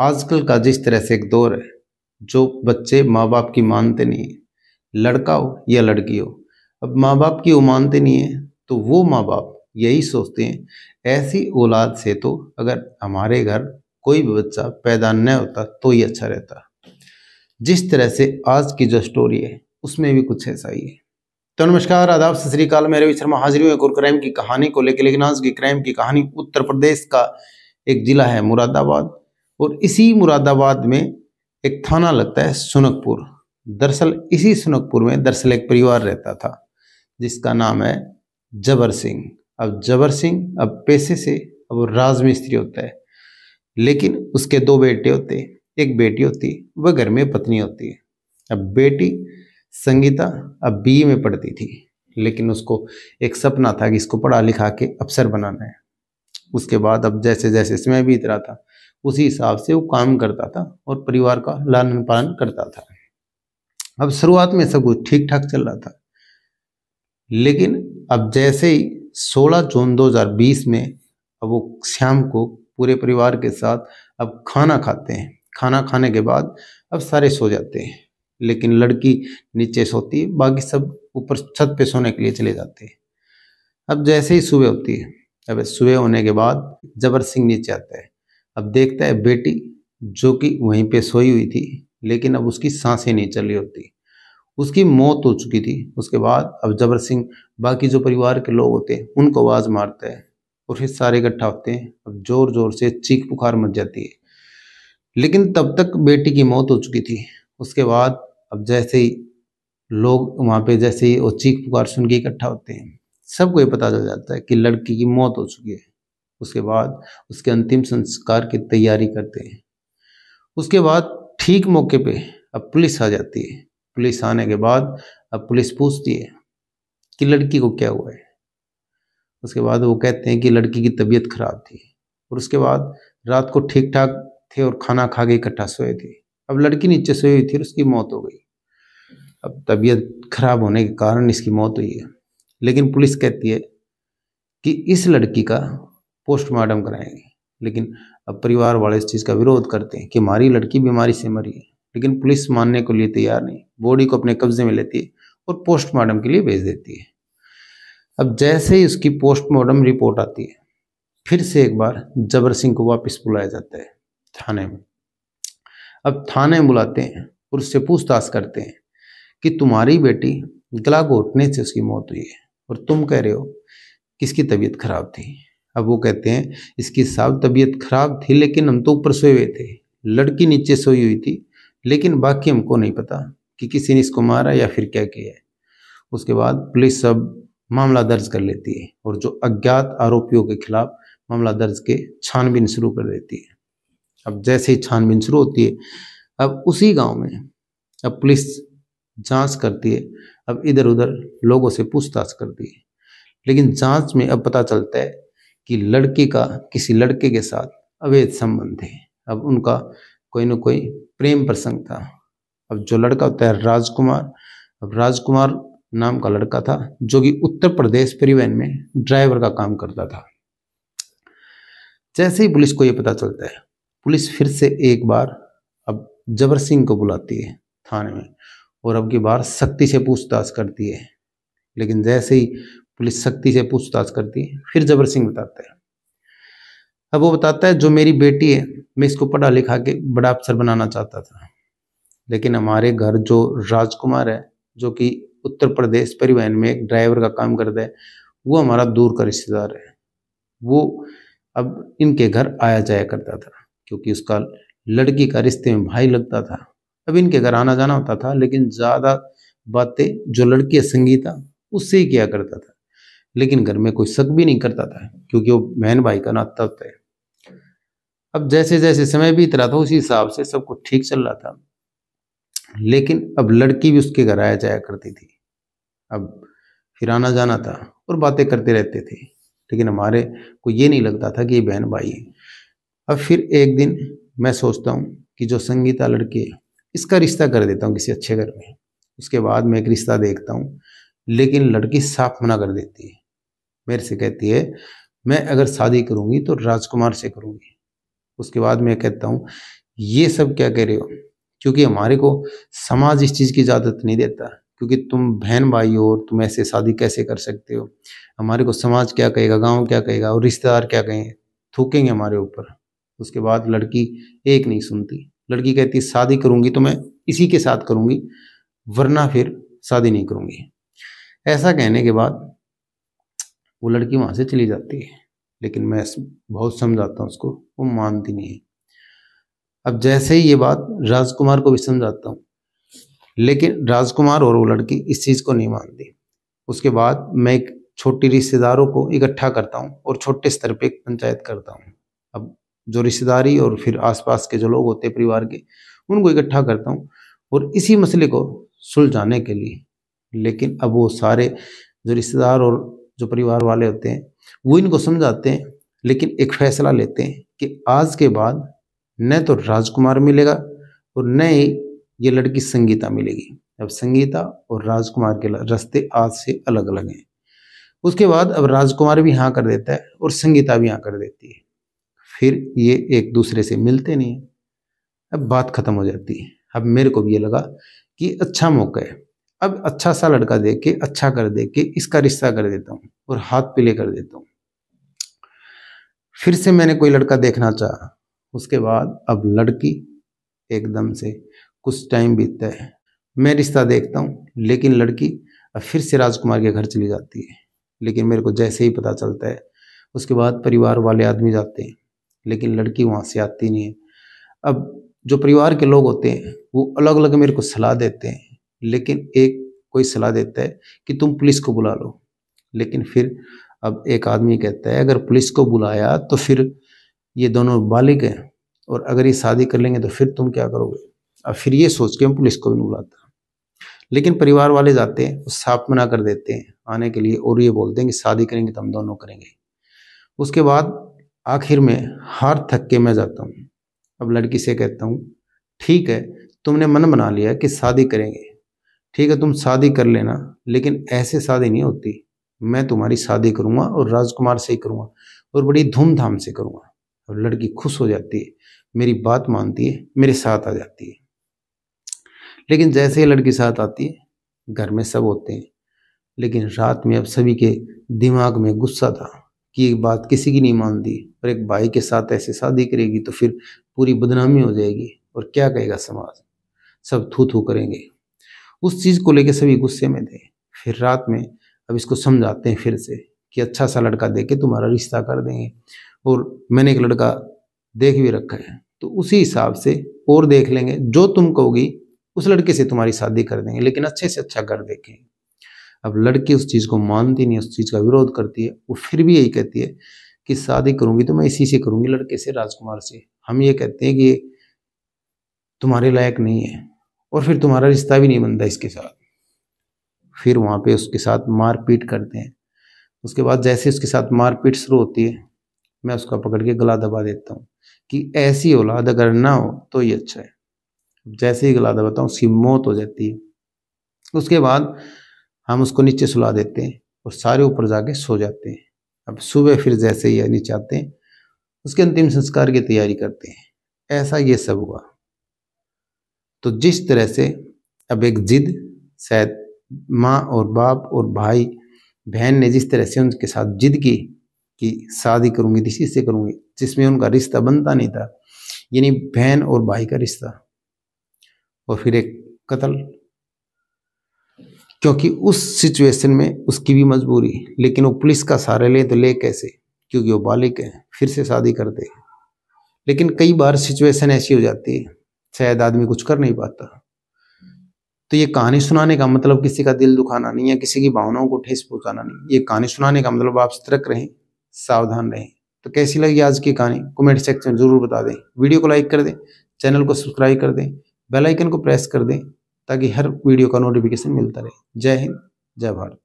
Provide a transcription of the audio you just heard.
आजकल का जिस तरह से एक दौर है जो बच्चे माँ बाप की मानते नहीं है लड़का हो या लड़की हो अब माँ बाप की वो मानते नहीं है तो वो माँ बाप यही सोचते हैं ऐसी औलाद से तो अगर हमारे घर कोई भी बच्चा पैदा न होता तो ही अच्छा रहता जिस तरह से आज की जो स्टोरी है उसमें भी कुछ ऐसा ही है तो नमस्कार आदाब सत श्रीकाल मैं रवि शर्मा हाजिर हूँ एक और क्राइम की कहानी को लेकर लेकिन आज की क्राइम की कहानी उत्तर प्रदेश का एक जिला है मुरादाबाद और इसी मुरादाबाद में एक थाना लगता है सुनकपुर दरअसल इसी सुनकपुर में दरअसल एक परिवार रहता था जिसका नाम है जबर सिंह अब जबर सिंह अब पैसे से अब राजमिस्त्री होता है लेकिन उसके दो बेटे होते एक बेटी होती वह घर में पत्नी होती है अब बेटी संगीता अब बी में पढ़ती थी लेकिन उसको एक सपना था कि इसको पढ़ा लिखा के अफसर बनाना है उसके बाद अब जैसे जैसे समय बीत रहा था उसी हिसाब से वो काम करता था और परिवार का लालन पालन करता था अब शुरुआत में सब कुछ ठीक ठाक चल रहा था लेकिन अब जैसे ही 16 जून 2020 में अब वो श्याम को पूरे परिवार के साथ अब खाना खाते हैं खाना खाने के बाद अब सारे सो जाते हैं लेकिन लड़की नीचे सोती है बाकी सब ऊपर छत पे सोने के लिए चले जाते हैं अब जैसे ही सुबह होती है अब सुबह होने के बाद जबर सिंह नीचे आता है अब देखता है बेटी जो कि वहीं पे सोई हुई थी लेकिन अब उसकी सांसें नहीं चल रही होती उसकी मौत हो चुकी थी उसके बाद अब जबर सिंह बाकी जो परिवार के लोग होते हैं उनको आवाज़ मारता है और फिर सारे इकट्ठा होते हैं अब ज़ोर ज़ोर से चीख पुकार मच जाती है लेकिन तब तक बेटी की मौत हो चुकी थी उसके बाद अब जैसे ही लोग वहाँ पे जैसे ही वो चीख पुकार सुन के इकट्ठा होते हैं सबको ये पता चल जाता है कि लड़की की मौत हो चुकी है उसके बाद उसके अंतिम संस्कार की तैयारी करते हैं उसके बाद ठीक मौके पे अब पुलिस आ जाती है पुलिस आने के बाद अब पुलिस पूछती है कि लड़की को क्या हुआ है उसके बाद वो कहते हैं कि लड़की की तबीयत खराब थी और उसके बाद रात को ठीक ठाक थे और खाना खा के इकट्ठा सोए थे अब लड़की नीचे सोई हुई थी और उसकी मौत हो गई अब तबीयत खराब होने के कारण इसकी मौत हुई है लेकिन पुलिस कहती है कि इस लड़की का पोस्टमार्टम कराएंगे लेकिन अब परिवार वाले इस चीज़ का विरोध करते हैं कि हमारी लड़की बीमारी से मरी है लेकिन पुलिस मानने को लिए तैयार नहीं बॉडी को अपने कब्जे में लेती है और पोस्टमार्टम के लिए भेज देती है अब जैसे ही उसकी पोस्टमार्टम रिपोर्ट आती है फिर से एक बार जबर सिंह को वापस बुलाया जाता है थाने में अब थाने में बुलाते हैं और उससे पूछताछ करते हैं कि तुम्हारी बेटी गला घोटने से उसकी मौत हुई है और तुम कह रहे हो किसकी तबीयत खराब थी अब वो कहते हैं इसकी साफ तबीयत खराब थी लेकिन हम तो ऊपर सोए हुए थे लड़की नीचे सोई हुई थी लेकिन बाकी हमको नहीं पता कि किसी ने इसको मारा या फिर क्या किया है उसके बाद पुलिस सब मामला दर्ज कर लेती है और जो अज्ञात आरोपियों के खिलाफ मामला दर्ज के छानबीन शुरू कर देती है अब जैसे ही छानबीन शुरू होती है अब उसी गांव में अब पुलिस जांच करती है अब इधर उधर लोगों से पूछताछ करती है लेकिन जांच में अब पता चलता है कि लड़की का किसी लड़के के साथ अवैध संबंध है अब उनका कोई ना कोई प्रेम प्रसंग था अब जो लड़का होता है राजकुमार अब राजकुमार नाम का लड़का था जो कि उत्तर प्रदेश परिवहन में ड्राइवर का काम करता था जैसे ही पुलिस को यह पता चलता है पुलिस फिर से एक बार अब जबर सिंह को बुलाती है थाने में और अब की बार सख्ती से पूछताछ करती है लेकिन जैसे ही पुलिस सख्ती से पूछताछ करती है फिर जबर सिंह बताता है अब वो बताता है जो मेरी बेटी है मैं इसको पढ़ा लिखा के बड़ा अफसर बनाना चाहता था लेकिन हमारे घर जो राजकुमार है जो कि उत्तर प्रदेश परिवहन में एक ड्राइवर का काम करता है वो हमारा दूर का रिश्तेदार है वो अब इनके घर आया जाया करता था क्योंकि उसका लड़की का रिश्ते में भाई लगता था अब इनके घर आना जाना होता था लेकिन ज़्यादा बातें जो लड़की संगीता उससे ही किया करता था लेकिन घर में कोई शक भी नहीं करता था क्योंकि वो बहन भाई का नाता होता है अब जैसे जैसे समय बीत रहा था उसी हिसाब से सब कुछ ठीक चल रहा था लेकिन अब लड़की भी उसके घर आया जाया करती थी अब फिर आना जाना था और बातें करते रहते थे लेकिन हमारे को ये नहीं लगता था कि ये बहन भाई है अब फिर एक दिन मैं सोचता हूँ कि जो संगीता लड़की है इसका रिश्ता कर देता हूँ किसी अच्छे घर में उसके बाद मैं एक रिश्ता देखता हूँ लेकिन लड़की साफ मना कर देती है मेरे से कहती है मैं अगर शादी करूँगी तो राजकुमार से करूँगी उसके बाद मैं कहता हूँ ये सब क्या कह रहे हो क्योंकि हमारे को समाज इस चीज़ की इजाज़त नहीं देता क्योंकि तुम बहन भाई हो तुम ऐसे शादी कैसे कर सकते हो हमारे को समाज क्या कहेगा गांव क्या कहेगा और रिश्तेदार क्या कहेंगे थूकेंगे हमारे ऊपर उसके बाद लड़की एक नहीं सुनती लड़की कहती है शादी करूंगी तो मैं इसी के साथ करूंगी वरना फिर शादी नहीं करूंगी ऐसा कहने के बाद वो लड़की वहाँ से चली जाती है लेकिन मैं बहुत समझाता हूँ उसको वो मानती नहीं है अब जैसे ही ये बात राजकुमार को भी समझाता हूँ लेकिन राजकुमार और वो लड़की इस चीज़ को नहीं मानती उसके बाद मैं एक छोटी रिश्तेदारों को इकट्ठा करता हूँ और छोटे स्तर पर पंचायत करता हूँ जो रिश्तेदारी और फिर आसपास के जो लोग होते हैं परिवार के उनको इकट्ठा करता हूँ और इसी मसले को सुलझाने के लिए लेकिन अब वो सारे जो रिश्तेदार और जो परिवार वाले होते हैं वो इनको समझाते हैं लेकिन एक फैसला लेते हैं कि आज के बाद न तो राजकुमार मिलेगा और न ही ये लड़की संगीता मिलेगी अब संगीता और राजकुमार के रास्ते आज से अलग अलग हैं उसके बाद अब राजकुमार भी हाँ कर देता है और संगीता भी हाँ कर देती है फिर ये एक दूसरे से मिलते नहीं हैं अब बात ख़त्म हो जाती है अब मेरे को भी ये लगा कि अच्छा मौका है अब अच्छा सा लड़का दे के अच्छा कर दे के इसका रिश्ता कर देता हूँ और हाथ पीले कर देता हूँ फिर से मैंने कोई लड़का देखना चाहा उसके बाद अब लड़की एकदम से कुछ टाइम बीतता है मैं रिश्ता देखता हूँ लेकिन लड़की अब फिर से राजकुमार के घर चली जाती है लेकिन मेरे को जैसे ही पता चलता है उसके बाद परिवार वाले आदमी जाते हैं लेकिन लड़की वहाँ से आती नहीं है अब जो परिवार के लोग होते हैं वो अलग अलग मेरे को सलाह देते हैं लेकिन एक कोई सलाह देता है कि तुम पुलिस को बुला लो लेकिन फिर अब एक आदमी कहता है अगर पुलिस को बुलाया तो फिर ये दोनों बालिग हैं और अगर ये शादी कर लेंगे तो फिर तुम क्या करोगे अब फिर ये सोच के हम पुलिस को भी नहीं बुलाता लेकिन परिवार वाले जाते हैं उस साफ मना कर देते हैं आने के लिए और ये बोलते हैं कि शादी करेंगे तो हम दोनों करेंगे उसके बाद आखिर में हार थक के मैं जाता हूँ अब लड़की से कहता हूँ ठीक है तुमने मन बना लिया कि शादी करेंगे ठीक है तुम शादी कर लेना लेकिन ऐसे शादी नहीं होती मैं तुम्हारी शादी करूँगा और राजकुमार से ही करूँगा और बड़ी धूमधाम से करूँगा और लड़की खुश हो जाती है मेरी बात मानती है मेरे साथ आ जाती है लेकिन जैसे ही लड़की साथ आती है घर में सब होते हैं लेकिन रात में अब सभी के दिमाग में गुस्सा था कि एक बात किसी की नहीं मानती और एक भाई के साथ ऐसे शादी करेगी तो फिर पूरी बदनामी हो जाएगी और क्या कहेगा समाज सब थू थू करेंगे उस चीज़ को लेकर सभी गुस्से में थे फिर रात में अब इसको समझाते हैं फिर से कि अच्छा सा लड़का दे के तुम्हारा रिश्ता कर देंगे और मैंने एक लड़का देख भी रखा है तो उसी हिसाब से और देख लेंगे जो तुम कहोगी उस लड़के से तुम्हारी शादी कर देंगे लेकिन अच्छे से अच्छा कर देखेंगे अब लड़की उस चीज़ को मानती नहीं उस चीज़ का विरोध करती है वो फिर भी यही कहती है कि शादी करूंगी तो मैं इसी से करूंगी लड़के से राजकुमार से हम ये कहते हैं कि तुम्हारे लायक नहीं है और फिर तुम्हारा रिश्ता भी नहीं बनता इसके साथ फिर वहाँ पे उसके साथ मारपीट करते हैं उसके बाद जैसे उसके साथ मारपीट शुरू होती है मैं उसका पकड़ के गला दबा देता हूँ कि ऐसी औलाद अगर ना हो तो ये अच्छा है जैसे ही गला दबाता हूँ उसकी मौत हो जाती है उसके बाद हम उसको नीचे सुला देते हैं और सारे ऊपर जाके सो जाते हैं अब सुबह फिर जैसे ही नीचे आते हैं उसके अंतिम संस्कार की तैयारी करते हैं ऐसा ये सब हुआ तो जिस तरह से अब एक जिद शायद माँ और बाप और भाई बहन ने जिस तरह से उनके साथ जिद की कि शादी करूँगी किसी से करूँगी जिसमें उनका रिश्ता बनता नहीं था यानी बहन और भाई का रिश्ता और फिर एक कत्ल क्योंकि उस सिचुएशन में उसकी भी मजबूरी लेकिन वो पुलिस का सहारा ले तो ले कैसे क्योंकि वो बालिक है फिर से शादी कर दे लेकिन कई बार सिचुएशन ऐसी हो जाती है शायद आदमी कुछ कर नहीं पाता तो ये कहानी सुनाने का मतलब किसी का दिल दुखाना नहीं है किसी की भावनाओं को ठेस पहुंचाना नहीं ये कहानी सुनाने का मतलब आप सतर्क रहें सावधान रहें तो कैसी लगी आज की कहानी कमेंट सेक्शन में जरूर बता दें वीडियो को लाइक कर दें चैनल को सब्सक्राइब कर दें बेल आइकन को प्रेस कर दें ताकि हर वीडियो का नोटिफिकेशन मिलता रहे जय हिंद जय भारत